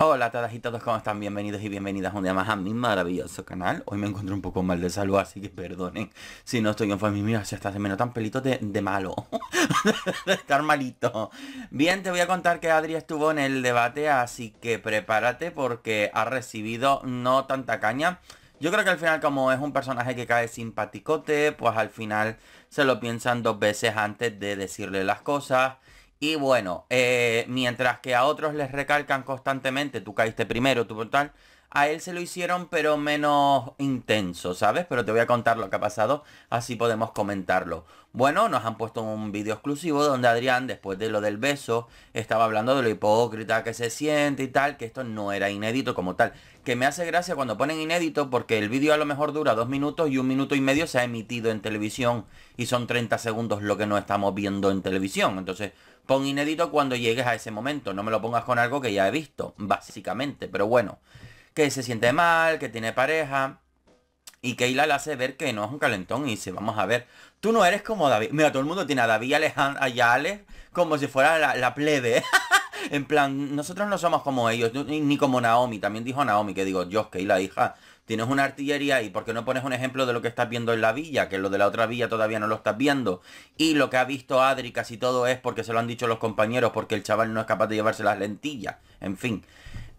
Hola a todas y todos, ¿cómo están? Bienvenidos y bienvenidas un día más a mi maravilloso canal Hoy me encuentro un poco mal de salud, así que perdonen Si no estoy en forma mira, si estás de menos tan pelito de, de malo De estar malito Bien, te voy a contar que Adri estuvo en el debate Así que prepárate porque ha recibido no tanta caña yo creo que al final como es un personaje que cae simpaticote, pues al final se lo piensan dos veces antes de decirle las cosas. Y bueno, eh, mientras que a otros les recalcan constantemente, tú caíste primero, tú tal, a él se lo hicieron pero menos intenso, ¿sabes? Pero te voy a contar lo que ha pasado, así podemos comentarlo. Bueno, nos han puesto un vídeo exclusivo donde Adrián, después de lo del beso, estaba hablando de lo hipócrita que se siente y tal, que esto no era inédito como tal. Que me hace gracia cuando ponen inédito porque el vídeo a lo mejor dura dos minutos y un minuto y medio se ha emitido en televisión y son 30 segundos lo que no estamos viendo en televisión. Entonces Pon inédito cuando llegues a ese momento, no me lo pongas con algo que ya he visto, básicamente. Pero bueno, que se siente mal, que tiene pareja. Y Keila le hace ver que no es un calentón y dice, vamos a ver, tú no eres como David. Mira, todo el mundo tiene a David y, a como si fuera la, plebe. en plan, nosotros no somos como ellos, ni como Naomi. También dijo Naomi, que digo, yo, Keila, hija, tienes una artillería y ¿por qué no pones un ejemplo de lo que estás viendo en la villa? Que lo de la otra villa todavía no lo estás viendo. Y lo que ha visto Adri casi todo es porque se lo han dicho los compañeros, porque el chaval no es capaz de llevarse las lentillas. En fin,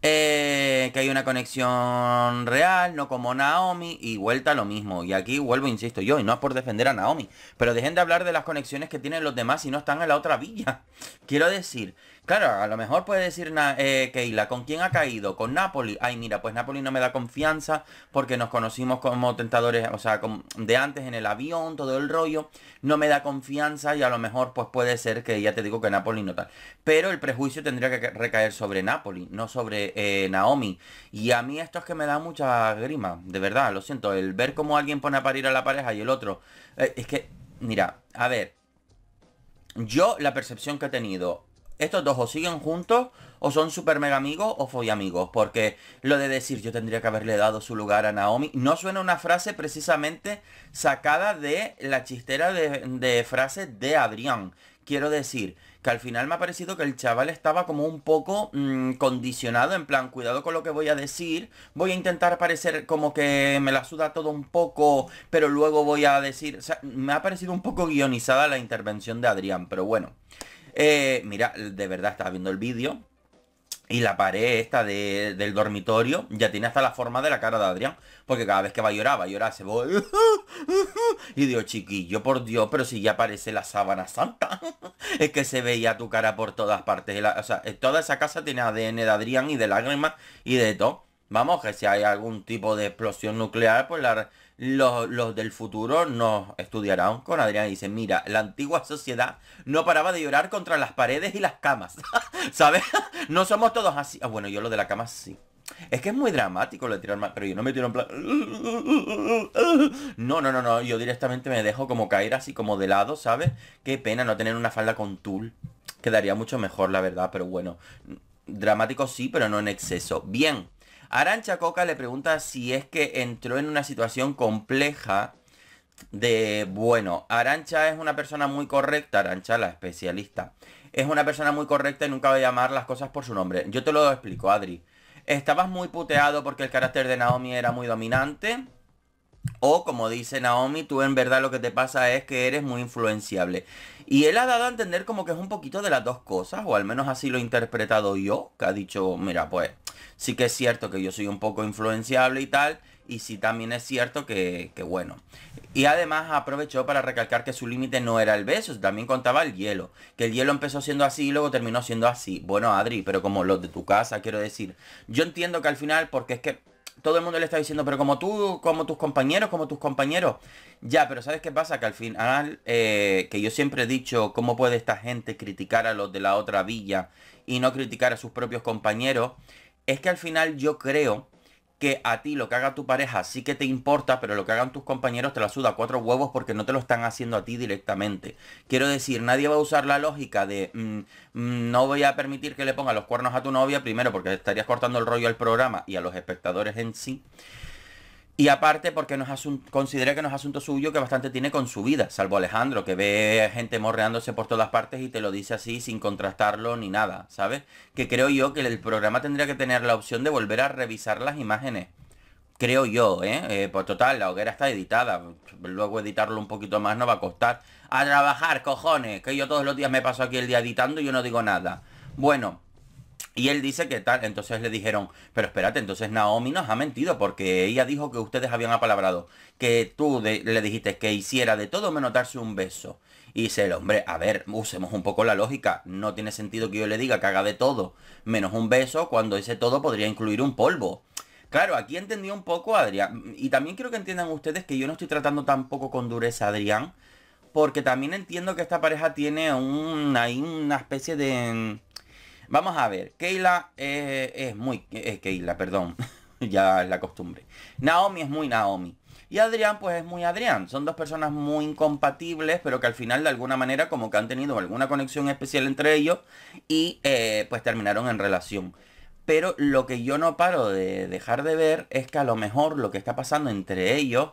eh, que hay una conexión real, no como Naomi, y vuelta a lo mismo. Y aquí vuelvo, insisto yo, y no es por defender a Naomi, pero dejen de hablar de las conexiones que tienen los demás si no están en la otra villa. Quiero decir, claro, a lo mejor puede decir eh, Keila, ¿con quién ha caído? ¿Con Napoli? Ay, mira, pues Napoli no me da confianza porque nos conocimos como tentadores, o sea, de antes en el avión, todo el rollo, no me da confianza y a lo mejor pues puede ser que ya te digo que Napoli no tal. Pero el prejuicio tendría que recaer sobre Napoli, no sobre eh, Naomi. Y a mí esto es que me da mucha grima, de verdad, lo siento. El ver cómo alguien pone a parir a la pareja y el otro. Eh, es que, mira, a ver. Yo la percepción que he tenido estos dos o siguen juntos o son super mega amigos o soy amigos. Porque lo de decir yo tendría que haberle dado su lugar a Naomi no suena una frase precisamente sacada de la chistera de, de frases de Adrián. Quiero decir, que al final me ha parecido que el chaval estaba como un poco mm, condicionado, en plan, cuidado con lo que voy a decir, voy a intentar parecer como que me la suda todo un poco, pero luego voy a decir, me ha parecido un poco guionizada la intervención de Adrián, pero bueno. Eh, mira, de verdad estaba viendo el vídeo, y la pared esta del dormitorio ya tiene hasta la forma de la cara de Adrián. Porque cada vez que va a llorar, va a llorar, se va... Y digo, chiquillo, por Dios, pero si ya parece la sábana santa. Es que se veía tu cara por todas partes. O sea, eh, toda esa casa tiene ADN de Adrián y de lágrimas y de todo. Vamos, que si hay algún tipo de explosión nuclear, pues la, los, del futuro nos estudiarán con Adrián y dicen, mira, la antigua sociedad no paraba de llorar contra las paredes y las camas, ¿sabes? no somos todos así. Ah, bueno, yo lo de la cama sí. Es que es muy dramático lo de tirar pero yo no me tiro en plan... No, no, no, no, yo directamente me dejo como caer así como de lado, ¿sabes? Qué pena no tener una falda con tul. Quedaría mucho mejor, la verdad, pero bueno. Dramático sí, pero no en exceso. Bien, Arancha Coca le pregunta si es que entró en una situación compleja de, bueno, Arancha es una persona muy correcta, Arancha la especialista, es una persona muy correcta y nunca va a llamar las cosas por su nombre. Yo te lo explico, Adri. Estabas muy puteado porque el carácter de Naomi era muy dominante o como dice Naomi, tú en verdad lo que te pasa es que eres muy influenciable. Y él ha dado a entender como que es un poquito de las dos cosas, o al menos así lo he interpretado yo, que ha dicho, mira, pues sí que es cierto que yo soy un poco influenciable y tal, y sí también es cierto que, bueno. Y además aprovechó para recalcar que su límite no era el beso, también contaba el hielo, que el hielo empezó siendo así y luego terminó siendo así. Bueno, Adri, pero como los de tu casa, quiero decir, yo entiendo que al final, porque es que todo el mundo le está diciendo, pero como tú, como tus compañeros, como tus compañeros. Ya, pero ¿sabes qué pasa? Que al final, eh, que yo siempre he dicho, ¿cómo puede esta gente criticar a los de la otra villa y no criticar a sus propios compañeros? Es que al final yo creo que a ti lo que haga tu pareja sí que te importa, pero lo que hagan tus compañeros te la suda cuatro huevos porque no te lo están haciendo a ti directamente. Quiero decir, nadie va a usar la lógica de mm, mm, no voy a permitir que le ponga los cuernos a tu novia primero porque estarías cortando el rollo al programa y a los espectadores en sí. Y aparte porque considera que no es asunto suyo que bastante tiene con su vida, salvo Alejandro, que ve gente morreándose por todas partes y te lo dice así sin contrastarlo ni nada, ¿sabes? Que creo yo que el programa tendría que tener la opción de volver a revisar las imágenes. Creo yo, ¿eh? eh pues total, la hoguera está editada. Luego editarlo un poquito más no va a costar. A trabajar, cojones, que yo todos los días me paso aquí el día editando y yo no digo nada. Bueno, y él dice que tal, entonces le dijeron, pero espérate, entonces Naomi nos ha mentido porque ella dijo que ustedes habían apalabrado, que tú le dijiste que hiciera de todo menos darse un beso. Y dice el hombre, a ver, usemos un poco la lógica, no tiene sentido que yo le diga que haga de todo menos un beso cuando ese todo podría incluir un polvo. Claro, aquí entendí un poco, Adrián, y también quiero que entiendan ustedes que yo no estoy tratando tampoco con dureza Adrián, porque también entiendo que esta pareja tiene una especie de Vamos a ver, Keila es, muy... Keila, perdón. ya es la costumbre. Naomi es muy Naomi. Y Adrián, pues es muy Adrián. Son dos personas muy incompatibles, pero que al final de alguna manera como que han tenido alguna conexión especial entre ellos y eh, pues terminaron en relación. Pero lo que yo no paro de dejar de ver es que a lo mejor lo que está pasando entre ellos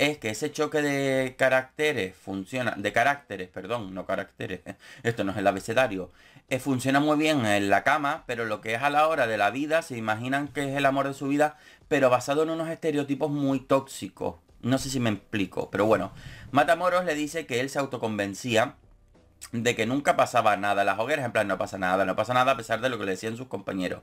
es que ese choque de caracteres funciona, de caracteres, perdón, no caracteres, esto no es el abecedario, eh, funciona muy bien en la cama, pero lo que es a la hora de la vida, se imaginan que es el amor de su vida, pero basado en unos estereotipos muy tóxicos. No sé si me explico, pero bueno, Matamoros le dice que él se autoconvencía de que nunca pasaba nada las hogueras, en plan no pasa nada, no pasa nada a pesar de lo que le decían sus compañeros.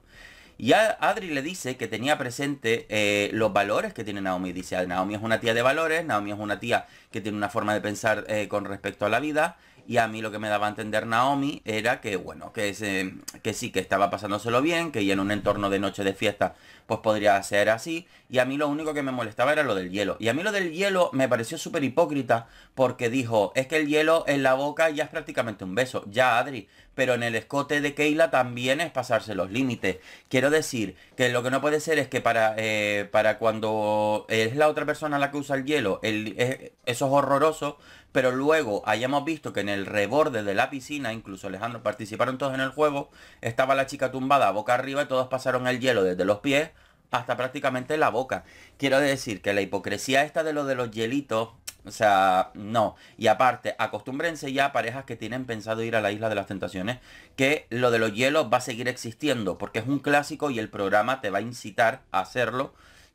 Y Adri le dice que tenía presente eh, los valores que tiene Naomi. Dice, ah, Naomi es una tía de valores, Naomi es una tía que tiene una forma de pensar eh, con respecto a la vida. Y a mí lo que me daba a entender Naomi era que, bueno, que, sí, que estaba pasándoselo bien, que y en un entorno de noche de fiesta, pues podría ser así. Y a mí lo único que me molestaba era lo del hielo. Y a mí lo del hielo me pareció súper hipócrita, porque dijo, es que el hielo en la boca ya es prácticamente un beso. Ya, Adri, pero en el escote de Keila también es pasarse los límites. Quiero decir que lo que no puede ser es que para, eh, para cuando es la otra persona la que usa el hielo, eh, eso es horroroso, pero luego hayamos visto que en el reborde de la piscina, incluso Alejandro, participaron todos en el juego, estaba la chica tumbada boca arriba y todos pasaron el hielo desde los pies hasta prácticamente la boca. Quiero decir que la hipocresía esta de lo de los hielitos o sea, no. Y aparte, acostúmbrense ya parejas que tienen pensado ir a la Isla de las Tentaciones, que lo de los hielos va a seguir existiendo, porque es un clásico y el programa te va a incitar a hacerlo.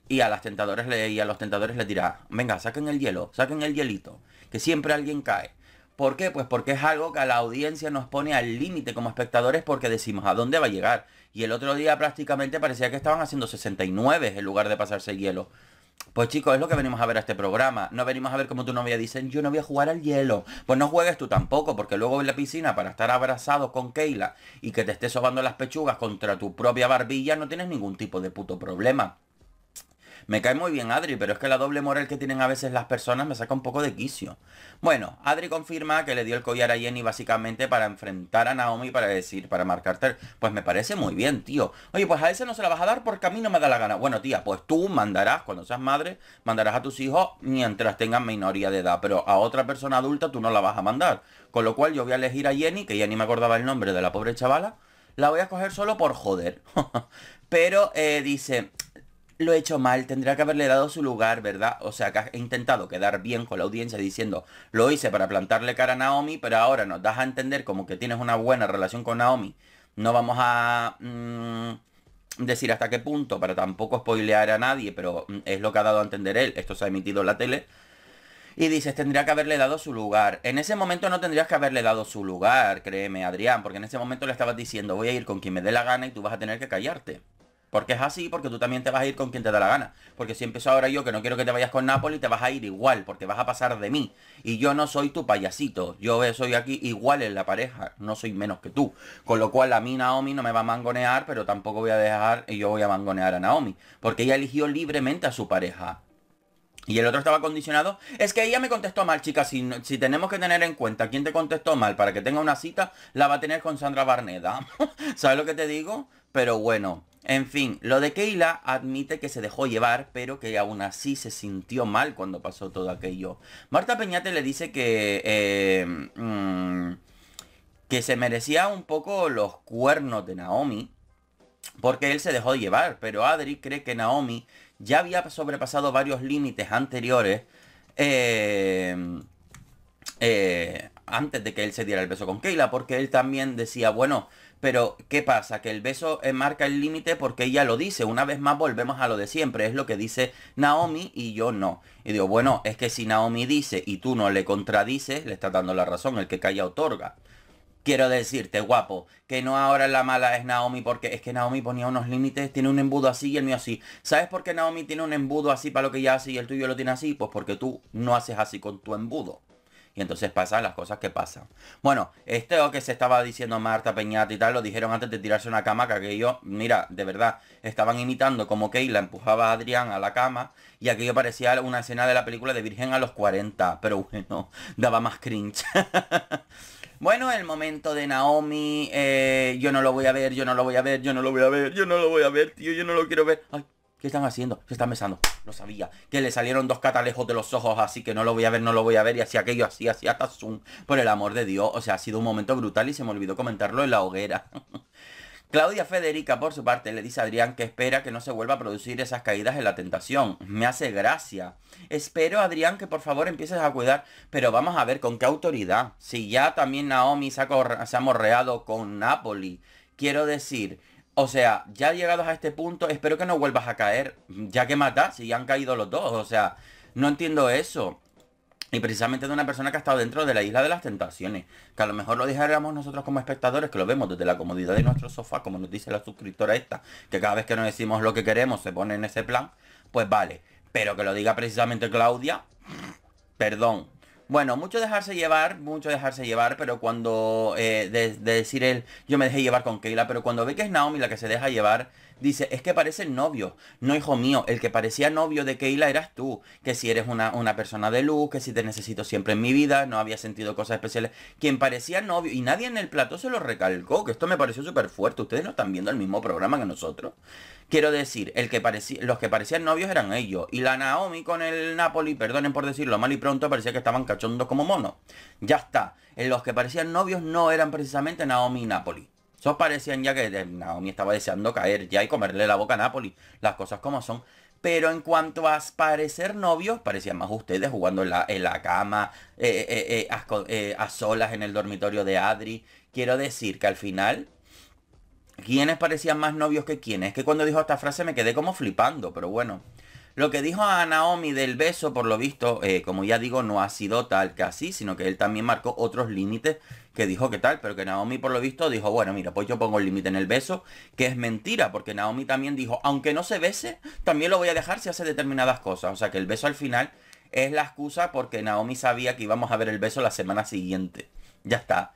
Y a, las tentadores le, y a los tentadores les dirá, venga, saquen el hielo, saquen el hielito, que siempre alguien cae. ¿Por qué? Pues porque es algo que a la audiencia nos pone al límite como espectadores porque decimos a dónde va a llegar. Y el otro día prácticamente parecía que estaban haciendo 69 en lugar de pasarse el hielo. Pues chicos, es lo que venimos a ver a este programa. No venimos a ver como tu novia dice, yo no voy a jugar al hielo. Pues no juegues tú tampoco, porque luego en la piscina para estar abrazado con Keila y que te esté sobando las pechugas contra tu propia barbilla no tienes ningún tipo de puto problema. Me cae muy bien Adri, pero es que la doble moral que tienen a veces las personas me saca un poco de quicio. Bueno, Adri confirma que le dio el collar a Jenny básicamente para enfrentar a Naomi para decir, para marcarte. Pues me parece muy bien, tío. Oye, pues a ese no se la vas a dar porque a mí no me da la gana. Bueno, tía, pues tú mandarás, cuando seas madre, mandarás a tus hijos mientras tengan minoría de edad, pero a otra persona adulta tú no la vas a mandar. Con lo cual yo voy a elegir a Jenny, que ya ni me acordaba el nombre de la pobre chavala la voy a coger solo por joder. Pero eh, dice, lo he hecho mal, tendría que haberle dado su lugar, ¿verdad? O sea, que he intentado quedar bien con la audiencia diciendo, lo hice para plantarle cara a Naomi, pero ahora nos das a entender como que tienes una buena relación con Naomi. No vamos a mm, decir hasta qué punto, para tampoco spoilear a nadie, pero mm, es lo que ha dado a entender él. Esto se ha emitido en la tele. Y dices, tendría que haberle dado su lugar. En ese momento no tendrías que haberle dado su lugar, créeme, Adrián, porque en ese momento le estabas diciendo, voy a ir con quien me dé la gana y tú vas a tener que callarte. Porque es así, porque tú también te vas a ir con quien te da la gana. Porque si empiezo ahora yo que no quiero que te vayas con Napoli, te vas a ir igual, porque vas a pasar de mí. Y yo no soy tu payasito. Yo soy aquí igual en la pareja, no soy menos que tú. Con lo cual a mí Naomi no me va a mangonear, pero tampoco voy a dejar y yo voy a mangonear a Naomi. Porque ella eligió libremente a su pareja. Y el otro estaba condicionado. Es que ella me contestó mal, chicas. Si, si, tenemos que tener en cuenta quién te contestó mal para que tenga una cita, la va a tener con Sandra Barneda. ¿Sabes lo que te digo? Pero bueno, en fin, lo de Keila admite que se dejó llevar, pero que aún así se sintió mal cuando pasó todo aquello. Marta Peñate le dice que... Eh, mm, que se merecía un poco los cuernos de Naomi, porque él se dejó llevar, pero Adri cree que Naomi ya había sobrepasado varios límites anteriores eh, eh, antes de que él se diera el beso con Keila, porque él también decía, bueno, pero, ¿qué pasa? Que el beso eh, marca el límite porque ella lo dice. Una vez más volvemos a lo de siempre. Es lo que dice Naomi y yo no. Y digo, bueno, es que si Naomi dice y tú no le contradices, le estás dando la razón. El que calla otorga. Quiero decirte, guapo, que no ahora la mala es Naomi porque es que Naomi ponía unos límites, tiene un embudo así y el mío así. ¿Sabes por qué Naomi tiene un embudo así para lo que ella hace y el tuyo lo tiene así? Pues porque tú no haces así con tu embudo y entonces pasan las cosas que pasan. Bueno, esto que se estaba diciendo Marta Peñata y tal, lo dijeron antes de tirarse una cama, que aquello, mira, de verdad, estaban imitando como Keila empujaba a Adrián a la cama y aquello parecía una escena de la película de Virgen a los 40, pero bueno, daba más cringe. Bueno, el momento de Naomi, eh, yo no lo voy a ver, yo no lo voy a ver, yo no lo voy a ver, yo no lo voy a ver, tío, yo no lo quiero ver. Ay, ¿Qué están haciendo? Se están besando. Lo sabía. Que le salieron dos catalejos de los ojos, así que no lo voy a ver, no lo voy a ver. Y así aquello, así, así, hasta zoom. Por el amor de Dios. O sea, ha sido un momento brutal y se me olvidó comentarlo en la hoguera. Claudia Federica, por su parte, le dice a Adrián que espera que no se vuelva a producir esas caídas en la tentación. Me hace gracia. Espero, Adrián, que por favor empieces a cuidar. Pero vamos a ver con qué autoridad. Si ya también Naomi se ha morreado con Napoli. Quiero decir, o sea, ya llegados a este punto, espero que no vuelvas a caer, ya que matas si han caído los dos, o sea, no entiendo eso. Y precisamente de una persona que ha estado dentro de la isla de las tentaciones. Que a lo mejor lo dijéramos nosotros como espectadores, que lo vemos desde la comodidad de nuestro sofá, como nos dice la suscriptora esta, que cada vez que nos decimos lo que queremos se pone en ese plan, pues vale. Pero que lo diga precisamente Claudia, perdón, bueno, mucho dejarse llevar, mucho dejarse llevar, pero cuando... Eh, de, decir él, yo me dejé llevar con Keila, pero cuando ve que es Naomi la que se deja llevar, Dice, es que parecen novios. No, hijo mío, el que parecía novio de Keila eras tú. Que si eres una, persona de luz, que si te necesito siempre en mi vida, no había sentido cosas especiales. Quien parecía novio, y nadie en el plató se lo recalcó, que esto me pareció súper fuerte. Ustedes no están viendo el mismo programa que nosotros. Quiero decir, el que parecía, los que parecían novios eran ellos. Y la Naomi con el Napoli, perdonen por decirlo mal y pronto, parecía que estaban cachondos como monos. Ya está. En los que parecían novios no eran precisamente Naomi y Napoli. Esos parecían ya que eh, Naomi estaba deseando caer ya y comerle la boca a Napoli. Las cosas como son. Pero en cuanto a parecer novios, parecían más ustedes jugando en la, en la cama, eh, eh, a, a solas en el dormitorio de Adri. Quiero decir que al final ¿Quiénes parecían más novios que quiénes? Es que cuando dijo esta frase me quedé como flipando, pero bueno. Lo que dijo a Naomi del beso, por lo visto, eh, como ya digo, no ha sido tal que así, sino que él también marcó otros límites que dijo que tal, pero que Naomi por lo visto dijo, bueno, mira, pues yo pongo el límite en el beso, que es mentira, porque Naomi también dijo, aunque no se bese, también lo voy a dejar si hace determinadas cosas. O sea que el beso al final es la excusa porque Naomi sabía que íbamos a ver el beso la semana siguiente. Ya está.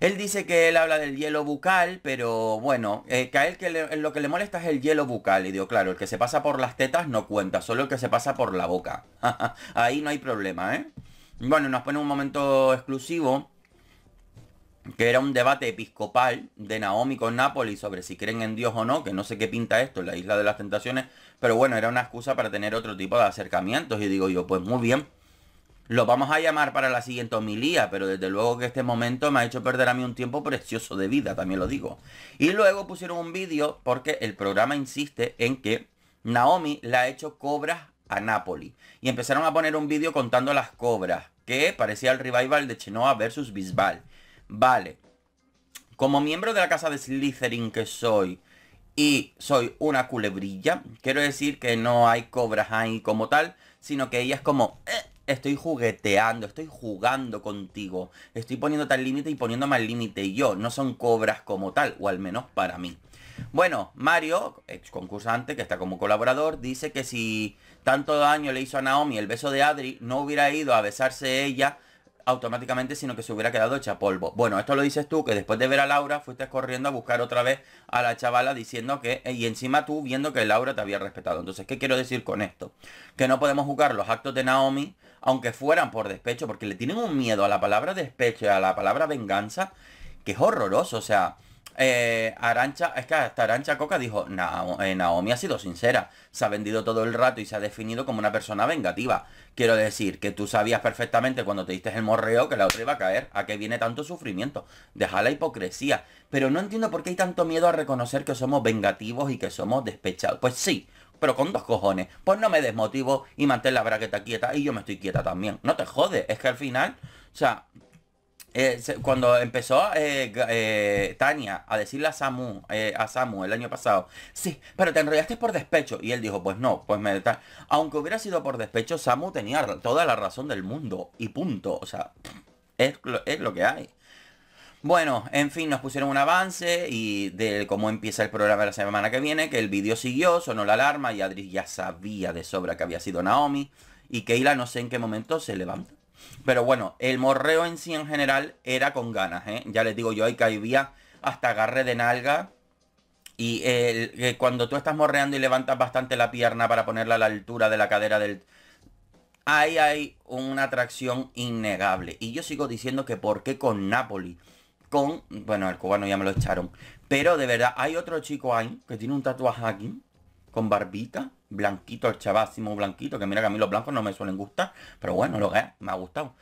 Él dice que él habla del hielo bucal, pero bueno, eh, que a él que lo que le molesta es el hielo bucal. Y digo, claro, el que se pasa por las tetas no cuenta, solo el que se pasa por la boca. Ahí no hay problema, ¿eh? Bueno, nos pone un momento exclusivo que era un debate episcopal de Naomi con Nápoles sobre si creen en Dios o no, que no sé qué pinta esto, la isla de las tentaciones, pero bueno, era una excusa para tener otro tipo de acercamientos y digo yo, pues muy bien, lo vamos a llamar para la siguiente homilía, pero desde luego que este momento me ha hecho perder a mí un tiempo precioso de vida, también lo digo. Y luego pusieron un vídeo porque el programa insiste en que Naomi le ha hecho cobras a Napoli. Y empezaron a poner un vídeo contando las cobras, que parecía el revival de Chenoa versus Bisbal. Vale, como miembro de la casa de Slytherin que soy, y soy una culebrilla, quiero decir que no hay cobras ahí como tal, sino que ella es como... Eh, estoy jugueteando, estoy jugando contigo, estoy poniendo tal límite y poniendo más límite yo, no son cobras como tal, o al menos para mí. Bueno, Mario, ex concursante que está como colaborador, dice que si tanto daño le hizo a Naomi el beso de Adri, no hubiera ido a besarse ella automáticamente, sino que se hubiera quedado hecha polvo. Bueno, esto lo dices tú, que después de ver a Laura fuiste corriendo a buscar otra vez a la chavala diciendo que, eh, y encima tú viendo que Laura te había respetado. Entonces, ¿qué quiero decir con esto? Que no podemos jugar los actos de Naomi aunque fueran por despecho, porque le tienen un miedo a la palabra despecho y a la palabra venganza, que es horroroso. O sea, eh, Arancha, es que hasta Arancha Coca dijo, eh, Naomi ha sido sincera, se ha vendido todo el rato y se ha definido como una persona vengativa. Quiero decir, que tú sabías perfectamente cuando te diste el morreo que la otra iba a caer, a qué viene tanto sufrimiento, deja la hipocresía. Pero no entiendo por qué hay tanto miedo a reconocer que somos vengativos y que somos despechados. Pues sí, pero con dos cojones. Pues no me desmotivo y mantén la braqueta quieta y yo me estoy quieta también. No te jodes, es que al final, o sea, eh, cuando empezó eh, eh, Tania a decirle a Samu, a Samu el año pasado, sí, pero te enrollaste por despecho. Y él dijo, pues no, pues me... Aunque hubiera sido por despecho, Samu tenía toda la razón del mundo. Y punto. O sea, es lo que hay. Bueno, en fin, nos pusieron un avance y de cómo empieza el programa de la semana que viene, que el vídeo siguió, sonó la alarma y Adri ya sabía de sobra que había sido Naomi y Keila no sé en qué momento se levanta. Pero bueno, el morreo en sí en general era con ganas, ¿eh? Ya les digo yo, ahí caía hasta agarre de nalga y el, eh, cuando tú estás morreando y levantas bastante la pierna para ponerla a la altura de la cadera del... Ahí hay una atracción innegable. Y yo sigo diciendo que ¿por qué con Napoli? con... Bueno, el cubano ya me lo echaron. Pero de verdad, hay otro chico ahí que tiene un tatuaje aquí, con barbita, blanquito el chavásimo blanquito, que mira que a mí los blancos no me suelen gustar, pero bueno, lo que es, me ha gustado.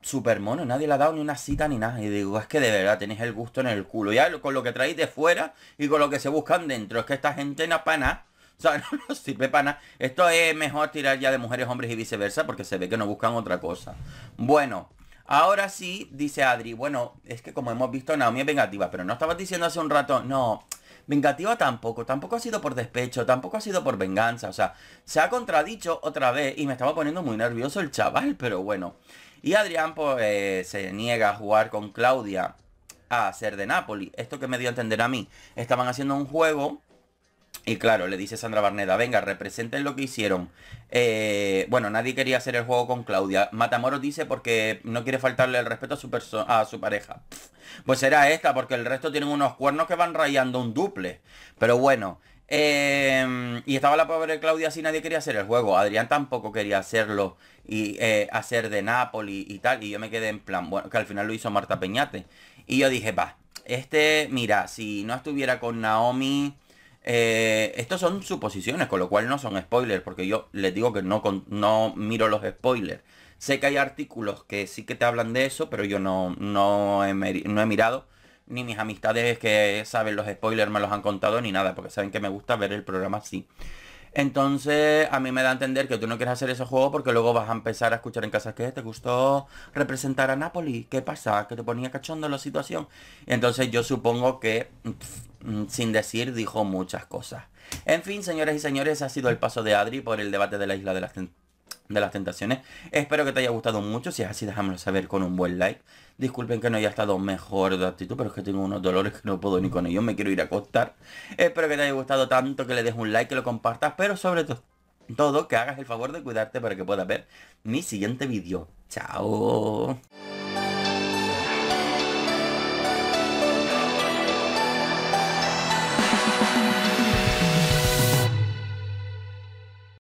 Súper mono, nadie le ha dado ni una cita ni nada. Y digo, es que de verdad tenéis el gusto en el culo. Ya con lo que traéis de fuera y con lo que se buscan dentro. Es que esta gente no para nada. O sea, no sirve para nada. Esto es mejor tirar ya de mujeres, hombres y viceversa porque se ve que no buscan otra cosa. Bueno, Ahora sí, dice Adri, bueno, es que como hemos visto, Naomi es vengativa, pero no estabas diciendo hace un rato, no, vengativa tampoco, tampoco ha sido por despecho, tampoco ha sido por venganza, o sea, se ha contradicho otra vez y me estaba poniendo muy nervioso el chaval, pero bueno. Y Adrián pues, eh, se niega a jugar con Claudia a ser de Napoli. Esto que me dio a entender a mí. Estaban haciendo un juego y claro, le dice Sandra Barneda, venga, representen lo que hicieron. Eh, bueno, nadie quería hacer el juego con Claudia. Matamoros dice porque no quiere faltarle el respeto a su, a su pareja. pues será esta, porque el resto tienen unos cuernos que van rayando un duple. Pero bueno. Em, y estaba la pobre Claudia así, nadie quería hacer el juego. Adrián tampoco quería hacerlo y eh, hacer de Napoli y tal. Y yo me quedé en plan, bueno, que al final lo hizo Marta Peñate. Y yo dije, va, este, mira, si no estuviera con Naomi eh, estos son suposiciones, con lo cual no son spoilers, porque yo les digo que no, no miro los spoilers. Sé que hay artículos que sí que te hablan de eso, pero yo no, no, he, mirado, ni mis amistades que saben los spoilers me los han contado, ni nada, porque saben que me gusta ver el programa así. Entonces, a mí me da a entender que tú no quieres hacer ese juego porque luego vas a empezar a escuchar en casa que te gustó representar a Napoli. ¿Qué pasa? Que te ponía cachondo la situación. Entonces, yo supongo que Mm, sin decir, dijo muchas cosas. En fin, señores y señores, ha sido el paso de Adri por el debate de la isla de las, de las tentaciones. Espero que te haya gustado mucho. Si es así, déjamelo saber con un buen like. Disculpen que no haya estado mejor de actitud, pero es que tengo unos dolores que no puedo ni con ellos. Me quiero ir a acostar. Espero que te haya gustado tanto, que le des un like, que lo compartas, pero sobre todo todo, que hagas el favor de cuidarte para que puedas ver mi siguiente vídeo. Chao.